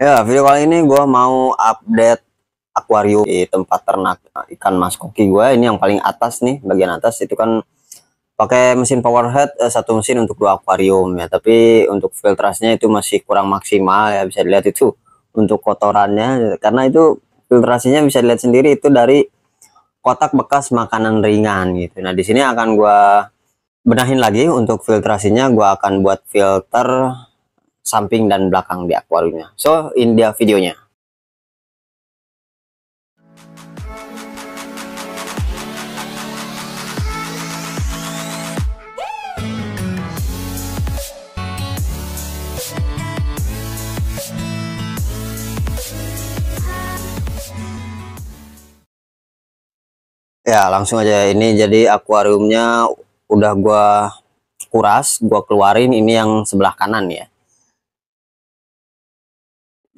Ya, video kali ini gue mau update akuarium di tempat ternak ikan mas koki gue. Ini yang paling atas nih, bagian atas itu kan pakai mesin powerhead eh, satu mesin untuk dua akuarium ya. Tapi untuk filtrasinya itu masih kurang maksimal ya bisa dilihat itu untuk kotorannya karena itu filtrasinya bisa dilihat sendiri itu dari kotak bekas makanan ringan gitu. Nah di sini akan gue benahin lagi untuk filtrasinya. Gue akan buat filter samping dan belakang di akuariumnya. So, in dia videonya. Ya, langsung aja ini jadi akuariumnya udah gua kuras, gua keluarin ini yang sebelah kanan ya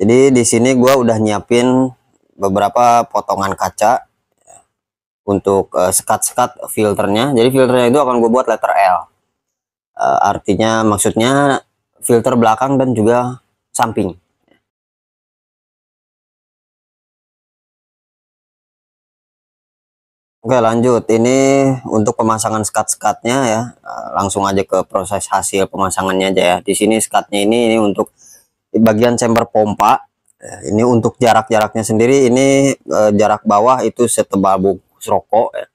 jadi di sini gue udah nyiapin beberapa potongan kaca ya, untuk eh, sekat-sekat filternya. Jadi filternya itu akan gue buat letter L. Eh, artinya maksudnya filter belakang dan juga samping. Oke lanjut, ini untuk pemasangan sekat-sekatnya ya, eh, langsung aja ke proses hasil pemasangannya aja ya. Di sini skatnya ini, ini untuk bagian chamber pompa eh, ini untuk jarak-jaraknya sendiri ini eh, jarak bawah itu setebal bungkus rokok ya.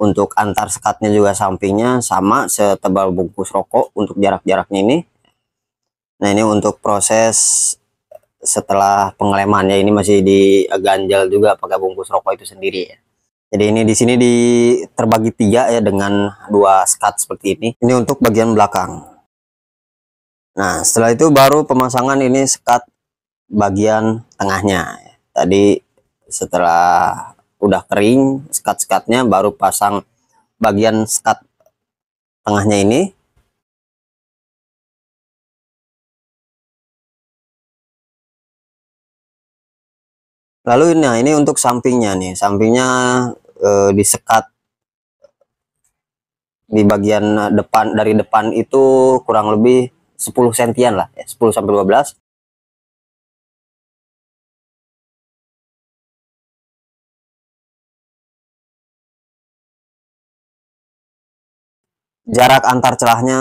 untuk antar sekatnya juga sampingnya sama setebal bungkus rokok untuk jarak-jaraknya ini nah ini untuk proses setelah pengelemannya ini masih diganjal juga pakai bungkus rokok itu sendiri ya jadi ini di sini di terbagi tiga ya dengan dua skat seperti ini ini untuk bagian belakang Nah, setelah itu baru pemasangan ini sekat bagian tengahnya. Tadi setelah udah kering sekat-sekatnya baru pasang bagian sekat tengahnya ini. Lalu nah ini untuk sampingnya nih, sampingnya eh, disekat di bagian depan dari depan itu kurang lebih 10 sentian lah, ya, 10 sampai 12. Jarak antar celahnya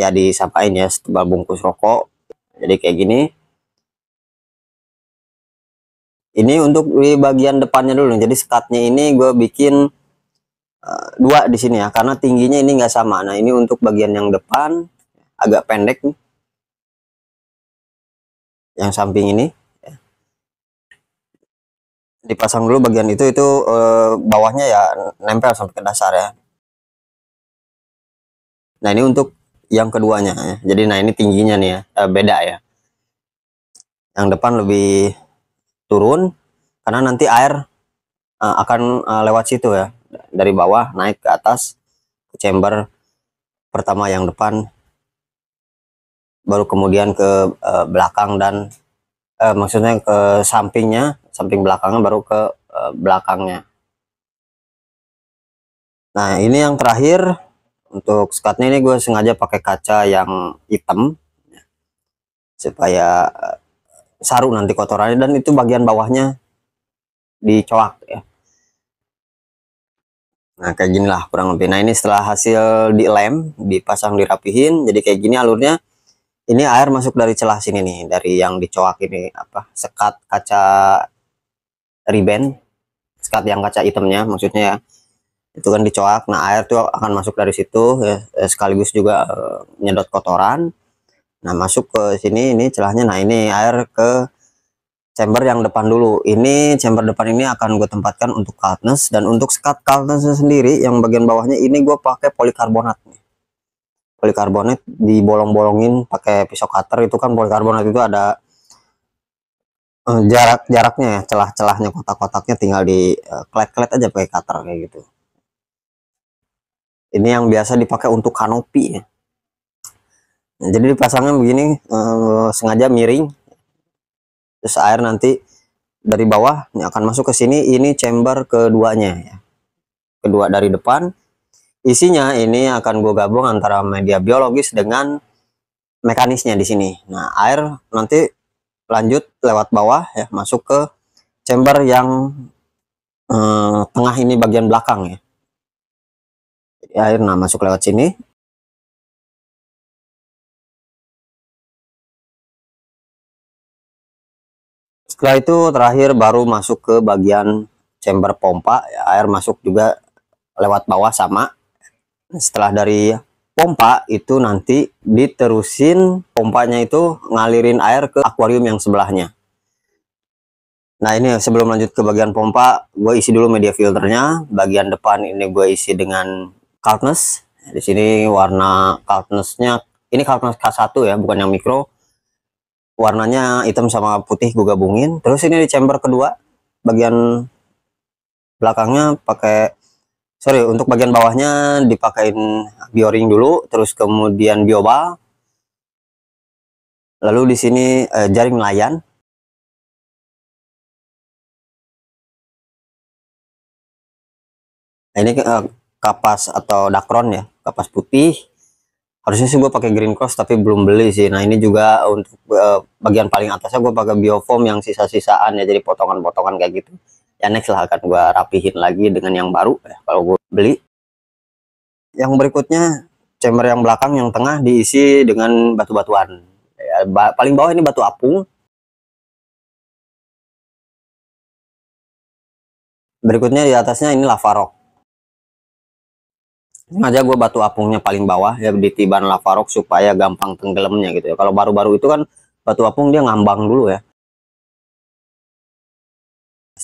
ya disapain ya setebal bungkus rokok. Jadi kayak gini. Ini untuk di bagian depannya dulu. Jadi sekatnya ini gue bikin eh, dua di sini ya karena tingginya ini nggak sama nah ini untuk bagian yang depan agak pendek nih yang samping ini ya. dipasang dulu bagian itu itu e, bawahnya ya nempel sampai ke dasar ya nah ini untuk yang keduanya ya. jadi nah ini tingginya nih ya e, beda ya yang depan lebih turun karena nanti air e, akan e, lewat situ ya dari bawah naik ke atas ke chamber pertama yang depan baru kemudian ke uh, belakang dan uh, maksudnya ke sampingnya, samping belakangnya baru ke uh, belakangnya. Nah, ini yang terakhir untuk skatnya ini gue sengaja pakai kaca yang hitam ya. supaya saru nanti kotorannya dan itu bagian bawahnya dicoak ya. Nah kayak gini lah kurang lebih. Nah ini setelah hasil dilem, dipasang dirapihin, jadi kayak gini alurnya ini air masuk dari celah sini nih dari yang dicoak ini apa sekat kaca riben sekat yang kaca itemnya, maksudnya ya itu kan dicoak nah air tuh akan masuk dari situ ya, eh, sekaligus juga eh, nyedot kotoran nah masuk ke sini ini celahnya nah ini air ke chamber yang depan dulu ini chamber depan ini akan gue tempatkan untuk cutness dan untuk sekat cutness sendiri yang bagian bawahnya ini gue pakai polikarbonat nih polikarbonat dibolong-bolongin pakai pisau cutter itu kan polikarbonat itu ada eh, jarak jaraknya ya celah-celahnya kotak-kotaknya tinggal di eh, klet-klet aja pakai cutter kayak gitu ini yang biasa dipakai untuk kanopi ya. Nah, jadi dipasangnya begini eh, sengaja miring terus air nanti dari bawah ini akan masuk ke sini ini chamber keduanya ya kedua dari depan Isinya ini akan gue gabung antara media biologis dengan mekanisnya di sini. Nah, air nanti lanjut lewat bawah ya, masuk ke chamber yang eh, tengah ini bagian belakang ya. Jadi air nah masuk lewat sini, setelah itu terakhir baru masuk ke bagian chamber pompa ya, air masuk juga lewat bawah sama setelah dari pompa itu nanti diterusin pompanya itu ngalirin air ke akuarium yang sebelahnya. Nah ini sebelum lanjut ke bagian pompa, gue isi dulu media filternya. Bagian depan ini gue isi dengan kaltness Di sini warna kaltnessnya ini kaltness K1 ya, bukan yang mikro. Warnanya hitam sama putih gue gabungin. Terus ini di chamber kedua, bagian belakangnya pakai sorry untuk bagian bawahnya dipakein bioring dulu terus kemudian bioba lalu di sini eh, jaring nelayan nah, ini eh, kapas atau dakron ya kapas putih harusnya sih gue pakai green cross tapi belum beli sih nah ini juga untuk eh, bagian paling atasnya gue pakai biofoam yang sisa-sisaan ya jadi potongan-potongan kayak gitu ya next lah akan gue rapihin lagi dengan yang baru ya, kalau gue beli yang berikutnya chamber yang belakang yang tengah diisi dengan batu-batuan ya, ba paling bawah ini batu apung berikutnya di atasnya ini lava rock aja gue batu apungnya paling bawah ya di tiban lava rock supaya gampang tenggelamnya gitu ya kalau baru-baru itu kan batu apung dia ngambang dulu ya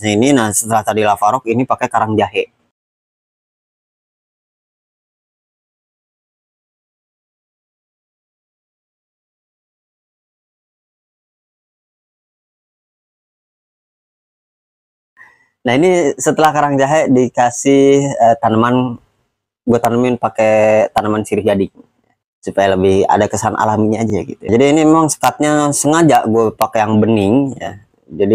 Nah, ini nah setelah tadi lava rock ini pakai karang jahe Nah ini setelah karang jahe dikasih eh, tanaman gue tanemin pakai tanaman sirih jadi supaya lebih ada kesan alaminya aja gitu. Jadi ini memang sekatnya sengaja gue pakai yang bening ya. Jadi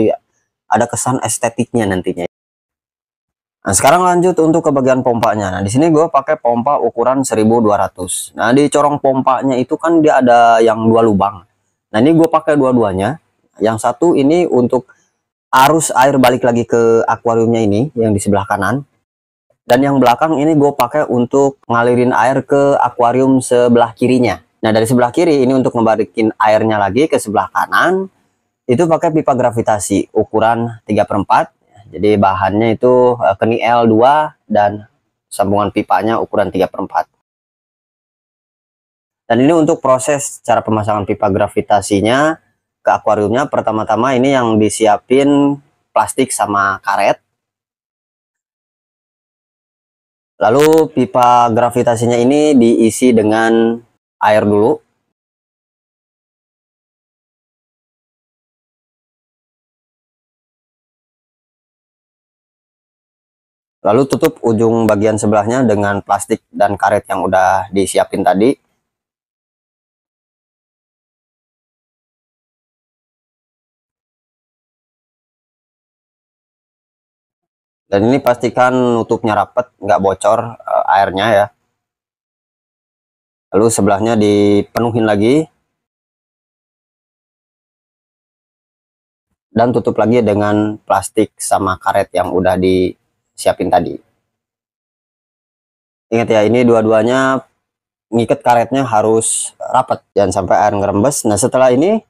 ada kesan estetiknya nantinya. Nah, sekarang lanjut untuk ke bagian pompanya. Nah, di sini gue pakai pompa ukuran 1200. Nah, di corong pompanya itu kan dia ada yang dua lubang. Nah, ini gue pakai dua-duanya. Yang satu ini untuk arus air balik lagi ke akuariumnya ini yang di sebelah kanan. Dan yang belakang ini gue pakai untuk ngalirin air ke akuarium sebelah kirinya. Nah, dari sebelah kiri ini untuk ngebalikin airnya lagi ke sebelah kanan itu pakai pipa gravitasi ukuran 3 per 4 jadi bahannya itu eh, keni L2 dan sambungan pipanya ukuran 3 per 4 dan ini untuk proses cara pemasangan pipa gravitasinya ke akuariumnya pertama-tama ini yang disiapin plastik sama karet lalu pipa gravitasinya ini diisi dengan air dulu Lalu tutup ujung bagian sebelahnya dengan plastik dan karet yang udah disiapin tadi. Dan ini pastikan nutupnya rapat, nggak bocor eh, airnya ya. Lalu sebelahnya dipenuhin lagi. Dan tutup lagi dengan plastik sama karet yang udah di siapin tadi ingat ya ini dua-duanya ngikat karetnya harus rapat jangan sampai air ngerembes nah setelah ini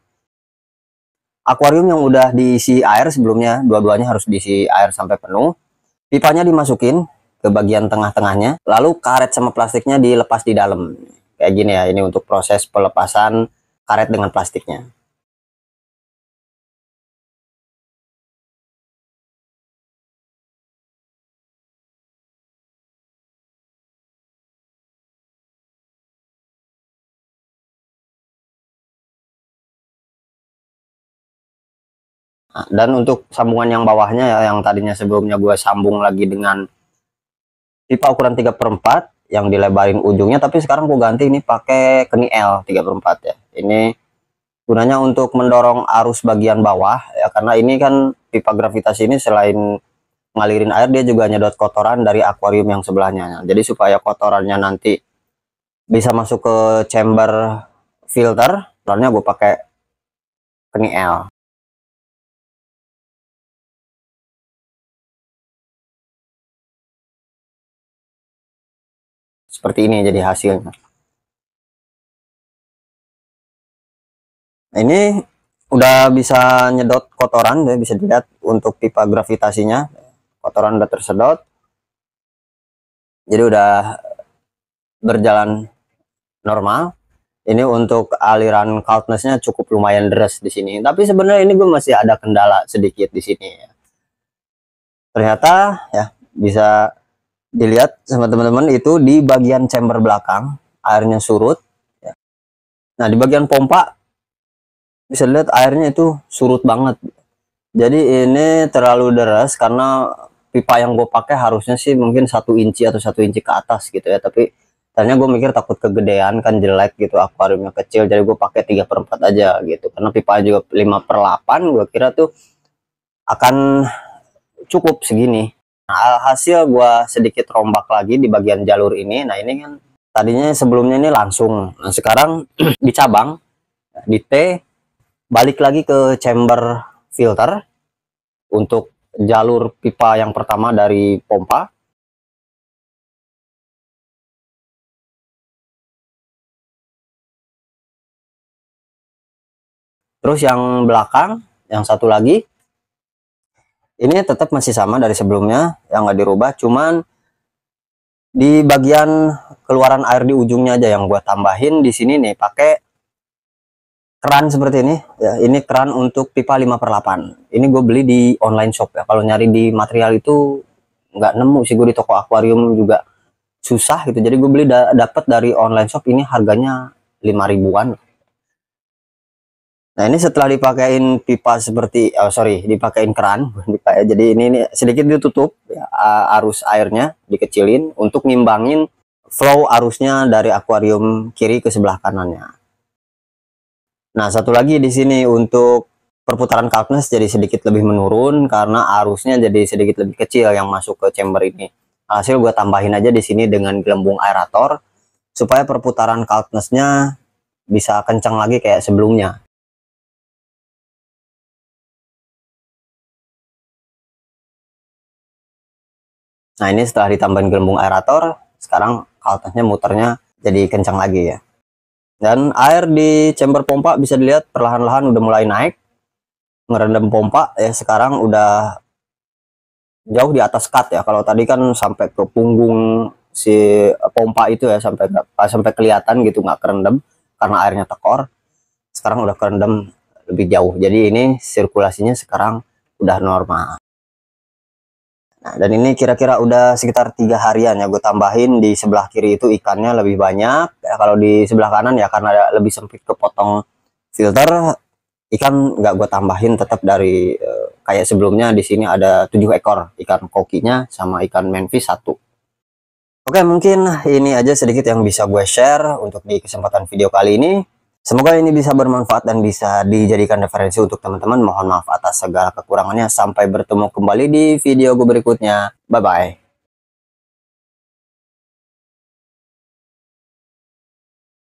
akuarium yang udah diisi air sebelumnya dua-duanya harus diisi air sampai penuh pipanya dimasukin ke bagian tengah-tengahnya lalu karet sama plastiknya dilepas di dalam kayak gini ya ini untuk proses pelepasan karet dengan plastiknya dan untuk sambungan yang bawahnya ya yang tadinya sebelumnya gue sambung lagi dengan pipa ukuran 3 per 4 yang dilebarin ujungnya tapi sekarang gue ganti ini pakai keni L 3 per 4 ya ini gunanya untuk mendorong arus bagian bawah ya karena ini kan pipa gravitasi ini selain ngalirin air dia juga nyedot kotoran dari akuarium yang sebelahnya jadi supaya kotorannya nanti bisa masuk ke chamber filter soalnya gue pakai keni L seperti ini jadi hasilnya nah, ini udah bisa nyedot kotoran ya bisa dilihat untuk pipa gravitasinya kotoran udah tersedot jadi udah berjalan normal ini untuk aliran coldnessnya cukup lumayan deras di sini tapi sebenarnya ini gue masih ada kendala sedikit di sini ya ternyata ya bisa dilihat sama teman-teman itu di bagian chamber belakang airnya surut ya. nah di bagian pompa bisa lihat airnya itu surut banget jadi ini terlalu deras karena pipa yang gue pakai harusnya sih mungkin satu inci atau satu inci ke atas gitu ya tapi tadinya gue mikir takut kegedean kan jelek gitu akuariumnya kecil jadi gue pakai tiga per 4 aja gitu karena pipa juga 5 per 8 gue kira tuh akan cukup segini Nah, alhasil gue sedikit rombak lagi di bagian jalur ini. Nah, ini kan tadinya sebelumnya ini langsung. Nah, sekarang di cabang, di T, balik lagi ke chamber filter untuk jalur pipa yang pertama dari pompa. Terus yang belakang, yang satu lagi, ini tetap masih sama dari sebelumnya yang nggak dirubah cuman di bagian keluaran air di ujungnya aja yang gue tambahin di sini nih pakai keran seperti ini ya ini keran untuk pipa 5 per 8 ini gue beli di online shop ya kalau nyari di material itu nggak nemu sih gue di toko akuarium juga susah gitu jadi gue beli da dapet dari online shop ini harganya 5 ribuan Nah ini setelah dipakein pipa seperti, oh sorry, dipakein keran, ya. jadi ini, ini sedikit ditutup ya, arus airnya dikecilin untuk ngimbangin flow arusnya dari akuarium kiri ke sebelah kanannya. Nah satu lagi di sini untuk perputaran kalkness jadi sedikit lebih menurun karena arusnya jadi sedikit lebih kecil yang masuk ke chamber ini. Hasil gue tambahin aja di sini dengan gelembung aerator supaya perputaran kalknessnya bisa kencang lagi kayak sebelumnya Nah ini setelah ditambahin gelembung aerator, sekarang kaltasnya muternya jadi kencang lagi ya. Dan air di chamber pompa bisa dilihat perlahan-lahan udah mulai naik. Ngerendam pompa ya sekarang udah jauh di atas cut ya. Kalau tadi kan sampai ke punggung si pompa itu ya sampai ah, sampai kelihatan gitu nggak kerendam karena airnya tekor. Sekarang udah kerendam lebih jauh. Jadi ini sirkulasinya sekarang udah normal. Nah, dan ini kira-kira udah sekitar tiga harian ya gue tambahin di sebelah kiri itu ikannya lebih banyak. Ya, kalau di sebelah kanan ya karena lebih sempit kepotong filter ikan nggak gue tambahin tetap dari eh, kayak sebelumnya di sini ada tujuh ekor ikan kokinya sama ikan menfi satu. Oke, mungkin ini aja sedikit yang bisa gue share untuk di kesempatan video kali ini. Semoga ini bisa bermanfaat dan bisa dijadikan referensi untuk teman-teman. Mohon maaf atas segala kekurangannya. Sampai bertemu kembali di video gue berikutnya. Bye-bye.